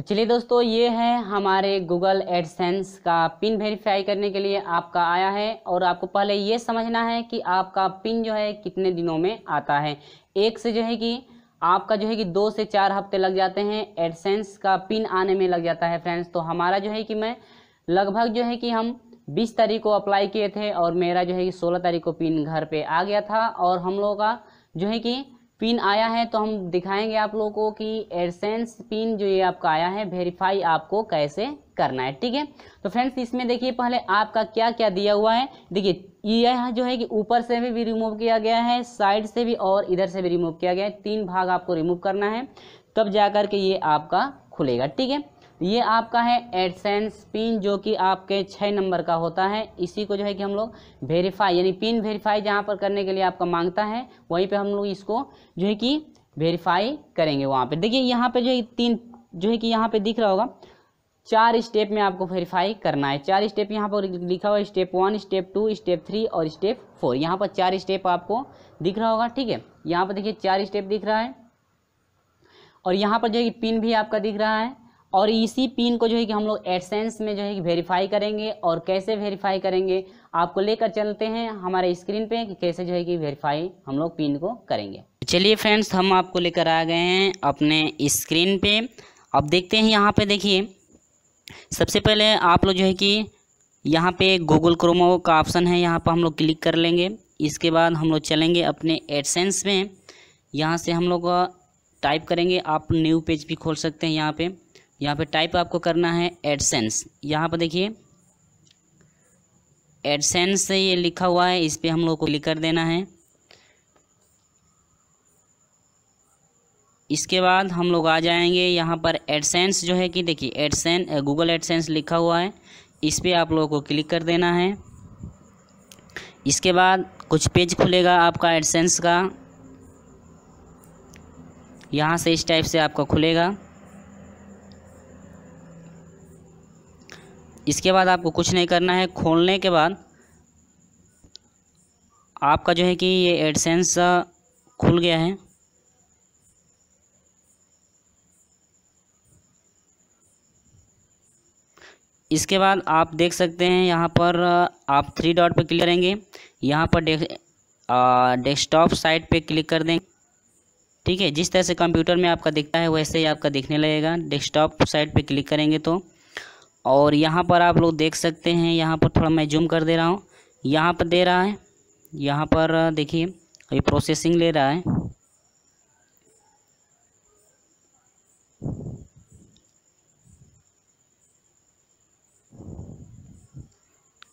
तो चलिए दोस्तों ये है हमारे गूगल एडसेंस का पिन वेरीफाई करने के लिए आपका आया है और आपको पहले ये समझना है कि आपका पिन जो है कितने दिनों में आता है एक से जो है कि आपका जो है कि दो से चार हफ्ते लग जाते हैं एडसेंस का पिन आने में लग जाता है फ्रेंड्स तो हमारा जो है कि मैं लगभग जो है कि हम बीस तारीख को अप्लाई किए थे और मेरा जो है कि सोलह तारीख को पिन घर पे आ गया था और हम लोगों का जो है कि पिन आया है तो हम दिखाएंगे आप लोगों को कि एडसेंस पिन जो ये आपका आया है वेरीफाई आपको कैसे करना है ठीक है तो फ्रेंड्स इसमें देखिए पहले आपका क्या क्या दिया हुआ है देखिए यह जो है कि ऊपर से भी, भी रिमूव किया गया है साइड से भी और इधर से भी रिमूव किया गया है तीन भाग आपको रिमूव करना है तब जा कर के ये आपका खुलेगा ठीक है ये आपका है एडसेंस पिन जो कि आपके छः नंबर का होता है इसी को जो है कि हम लोग वेरीफाई यानी पिन वेरीफाई जहाँ पर करने के लिए आपका मांगता है वहीं पे हम लोग इसको जो है कि वेरीफाई करेंगे वहाँ पे देखिए यहाँ पे जो है तीन जो है कि यहाँ पे दिख रहा होगा चार स्टेप में आपको वेरीफाई करना है चार स्टेप यहाँ पर लिखा हुआ step one step two step three और स्टेप फोर यहाँ पर चार स्टेप आपको दिख रहा होगा ठीक है यहाँ पर देखिए चार स्टेप दिख रहा है और यहाँ पर जो है कि पिन भी आपका दिख रहा है और इसी पिन को जो है कि हम लोग एडसेंस में जो है कि वेरीफाई करेंगे और कैसे वेरीफाई करेंगे आपको लेकर चलते हैं हमारे स्क्रीन पे कि कैसे जो है कि वेरीफाई हम लोग पिन को करेंगे चलिए फ्रेंड्स हम आपको लेकर आ गए हैं अपने स्क्रीन पे अब देखते हैं यहाँ पे देखिए सबसे पहले आप लोग जो है कि यहाँ पे गूगल क्रोमो का ऑप्शन है यहाँ पर हम लोग क्लिक कर लेंगे इसके बाद हम लोग चलेंगे अपने एडसेंस में यहाँ से हम लोग टाइप करेंगे आप न्यू पेज भी खोल सकते हैं यहाँ पर यहाँ पे टाइप आपको करना है एडसेंस यहाँ पर देखिए एडसेंस से ये लिखा हुआ है इस पर हम लोग को क्लिक कर देना है इसके बाद हम लोग आ जाएंगे यहाँ पर एडसेंस जो है कि देखिए एडसेंस गूगल एडसेंस लिखा हुआ है इस पर आप लोगों को क्लिक कर देना है इसके बाद कुछ पेज खुलेगा आपका एडसेंस का यहाँ से इस टाइप से आपका खुलेगा इसके बाद आपको कुछ नहीं करना है खोलने के बाद आपका जो है कि ये एडसेंस खुल गया है इसके बाद आप देख सकते हैं यहाँ पर आप थ्री डॉट पर क्लिक करेंगे यहाँ पर डेस्कटॉप साइट पे क्लिक कर देंगे ठीक है जिस तरह से कंप्यूटर में आपका दिखता है वैसे ही आपका दिखने लगेगा डेस्कटॉप साइट पे क्लिक करेंगे तो और यहाँ पर आप लोग देख सकते हैं यहाँ पर थोड़ा मैं जूम कर दे रहा हूँ यहाँ पर दे रहा है यहाँ पर देखिए अभी प्रोसेसिंग ले रहा है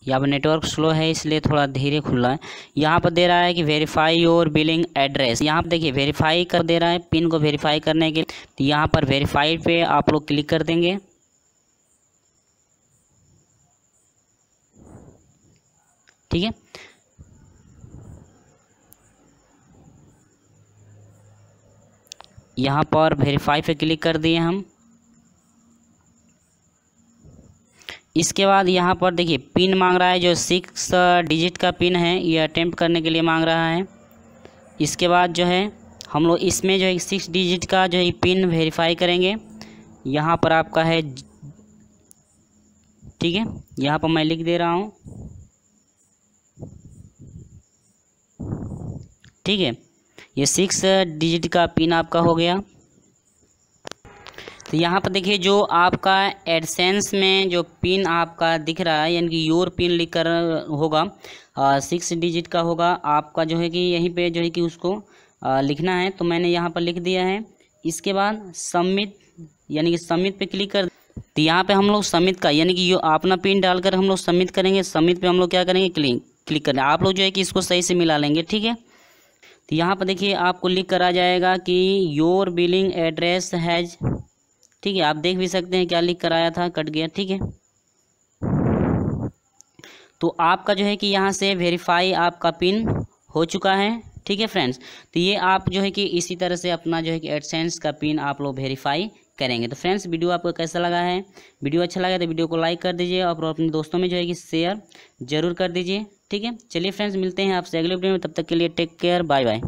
यहाँ पर नेटवर्क स्लो है इसलिए थोड़ा धीरे खुल रहा है यहाँ पर दे रहा है कि वेरीफाई योर बिलिंग एड्रेस यहाँ पर देखिए वेरीफाई कर दे रहा है पिन को वेरीफाई करने के तो यहाँ पर वेरीफाई पे आप लोग क्लिक कर देंगे ठीक है यहाँ पर वेरीफाई पे क्लिक कर दिए हम इसके बाद यहाँ पर देखिए पिन मांग रहा है जो सिक्स डिजिट uh, का पिन है ये अटैम्प्ट करने के लिए मांग रहा है इसके बाद जो है हम लोग इसमें जो है सिक्स डिजिट का जो है पिन वेरीफाई करेंगे यहाँ पर आपका है ठीक है यहाँ पर मैं लिख दे रहा हूँ ठीक है ये सिक्स डिजिट का पिन आपका हो गया तो यहाँ पर देखिए जो आपका एडसेंस में जो पिन आपका दिख रहा है यानी कि योर पिन लिख कर होगा सिक्स डिजिट का होगा आपका जो है कि यहीं पे जो है कि उसको आ, लिखना है तो मैंने यहाँ पर लिख दिया है इसके बाद सबमिट यानी कि समित पे क्लिक कर तो यहाँ पे हम लोग समित का यानी कि यो अपना पिन डालकर हम लोग समित करेंगे समित पे हम लोग क्या करेंगे क्लिक क्लिक करें आप लोग जो है कि इसको सही से मिला लेंगे ठीक है तो यहाँ पर देखिए आपको लिख कर आ जाएगा कि योर बिलिंग एड्रेस हैज ठीक है आप देख भी सकते हैं क्या लिख कर आया था कट गया ठीक है तो आपका जो है कि यहाँ से वेरीफाई आपका पिन हो चुका है ठीक है फ्रेंड्स तो ये आप जो है कि इसी तरह से अपना जो है कि एडसेंस का पिन आप लोग वेरीफाई करेंगे तो फ्रेंड्स वीडियो आपको कैसा लगा है वीडियो अच्छा लगा तो वीडियो को लाइक कर दीजिए और अपने दोस्तों में जो है कि शेयर ज़रूर कर दीजिए ठीक है चलिए फ्रेंड्स मिलते हैं आपसे अगले वीडियो में तब तक के लिए टेक केयर बाय बाय